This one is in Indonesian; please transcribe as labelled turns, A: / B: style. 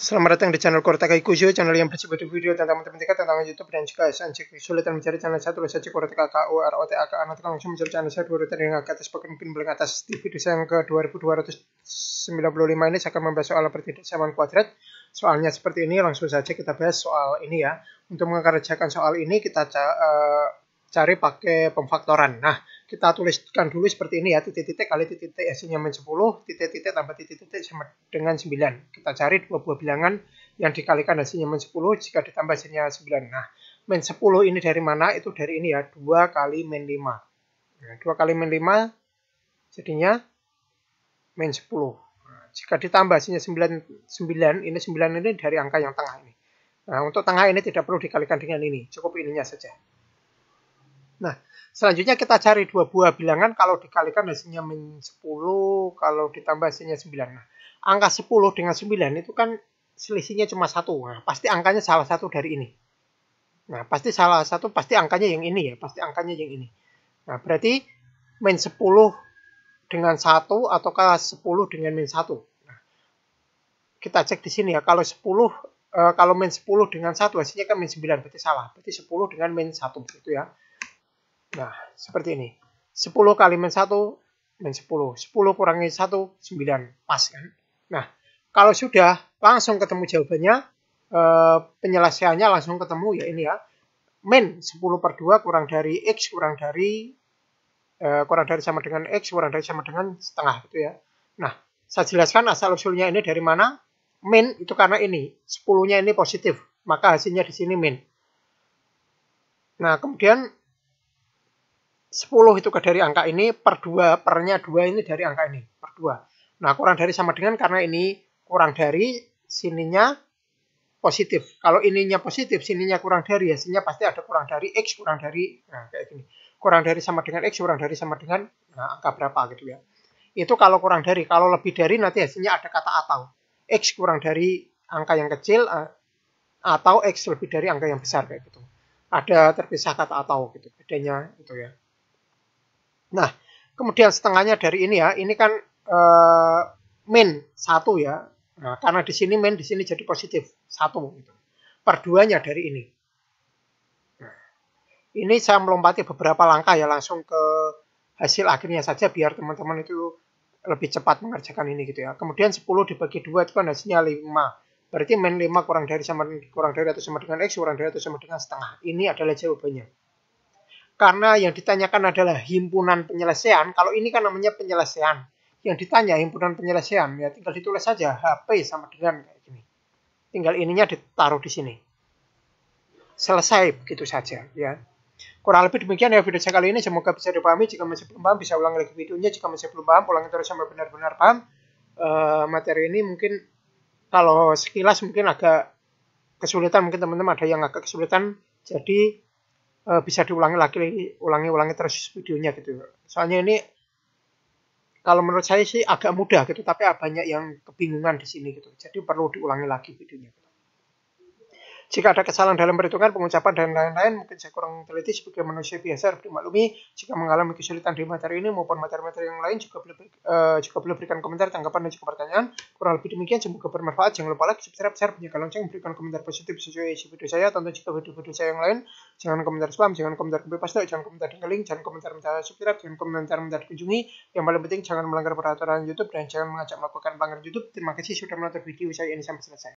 A: Selamat datang di channel Kortaka Ikujo, channel yang berisi video tentang matematika, tentang YouTube, dan juga SN. Sulit dan mencari channel saya, tulis saja Kortaka KU, ROTAK, nanti langsung mencari channel saya, dua dengan ke atas, bahkan mungkin paling atas. Di video saya yang ke 2295 ini, saya akan membahas soal pertidaksamaan kuadrat. Soalnya seperti ini, langsung saja kita bahas soal ini ya. Untuk mengerjakan soal ini, kita eh, cari pakai pemfaktoran. Nah, kita tuliskan dulu seperti ini ya titik-titik kali titik-titik hasilnya min 10 titik-titik tambah titik-titik sama dengan 9 kita cari dua buah bilangan yang dikalikan hasilnya min 10 jika ditambah hasilnya 9 nah min 10 ini dari mana itu dari ini ya 2 kali min 5 nah, 2 kali min 5 jadinya min 10 nah, jika ditambah hasilnya 9, 9 ini 9 ini dari angka yang tengah ini nah untuk tengah ini tidak perlu dikalikan dengan ini cukup ininya saja Nah, selanjutnya kita cari dua buah bilangan. Kalau dikalikan hasilnya min 10, kalau ditambah hasilnya 9. Nah, angka 10 dengan 9 itu kan selisihnya cuma satu. Nah, pasti angkanya salah satu dari ini. Nah, pasti salah satu, pasti angkanya yang ini ya. Pasti angkanya yang ini. Nah, berarti min 10 dengan 1 ataukah 10 dengan min 1. Nah, kita cek di sini ya. Kalau 10 eh, kalau min 10 dengan 1 hasilnya kan min 9 berarti salah. Berarti 10 dengan min 1 gitu ya. Nah, seperti ini. 10 kali min 1, min 10. 10 kurangi 1, 9. Pas kan? Nah, kalau sudah, langsung ketemu jawabannya. Eh, penyelesaiannya langsung ketemu ya ini ya. Min 10 per 2 kurang dari X kurang dari eh, kurang dari sama dengan X kurang dari sama dengan setengah gitu ya. Nah, saya jelaskan asal-usulnya ini dari mana. Min itu karena ini. 10-nya ini positif. Maka hasilnya di sini min. Nah, kemudian 10 itu ke dari angka ini, per 2, pernya 2 ini dari angka ini, per 2. Nah, kurang dari sama dengan karena ini kurang dari, sininya positif. Kalau ininya positif, sininya kurang dari, hasilnya ya, pasti ada kurang dari X, kurang dari, nah kayak gini. Kurang dari sama dengan X, kurang dari sama dengan, nah angka berapa gitu ya. Itu kalau kurang dari, kalau lebih dari nanti hasilnya ada kata atau. X kurang dari angka yang kecil, eh, atau X lebih dari angka yang besar kayak gitu. Ada terpisah kata atau gitu, bedanya itu ya. Nah, kemudian setengahnya dari ini ya, ini kan eh, min 1 ya. Nah, karena di sini min, di sini jadi positif 1 gitu. Perduanya dari ini. Nah, ini saya melompati beberapa langkah ya langsung ke hasil akhirnya saja biar teman-teman itu lebih cepat mengerjakan ini gitu ya. Kemudian 10 dibagi 2 itu kan hasilnya 5. Berarti min 5 kurang dari sama kurang dari atau sama dengan X kurang dari atau sama dengan setengah. Ini adalah jawabannya. Karena yang ditanyakan adalah himpunan penyelesaian. Kalau ini kan namanya penyelesaian. Yang ditanya himpunan penyelesaian. Ya tinggal ditulis saja HP sama dengan kayak gini. Tinggal ininya ditaruh di sini. Selesai begitu saja ya. Kurang lebih demikian ya video saya kali ini. Semoga bisa dipahami. Jika masih belum paham bisa ulang lagi videonya. Jika masih belum paham ulang terus sampai benar-benar paham. Uh, materi ini mungkin kalau sekilas mungkin agak kesulitan mungkin teman-teman ada yang agak kesulitan jadi Eh, bisa diulangi lagi ulangi-ulangi terus videonya gitu soalnya ini kalau menurut saya sih agak mudah gitu tapi banyak yang kebingungan di sini gitu jadi perlu diulangi lagi videonya gitu. Jika ada kesalahan dalam perhitungan, pengucapan, dan lain-lain, mungkin saya kurang teliti sebagai manusia biasa harus dimaklumi. Jika mengalami kesulitan di materi ini maupun materi-materi yang lain, juga boleh, uh, juga boleh berikan komentar, tanggapan, dan juga pertanyaan. Kurang lebih demikian, semoga bermanfaat. Jangan lupa like, subscribe, share, bunyikan lonceng, berikan komentar positif sesuai isi video saya, tonton juga video-video saya yang lain. Jangan komentar spam, jangan komentar copy jangan komentar di link, jangan komentar minta subscribe, jangan komentar minta dikunjungi. Yang paling penting, jangan melanggar peraturan YouTube dan jangan mengajak melakukan pelanggaran YouTube. Terima kasih sudah menonton video saya ini sampai selesai.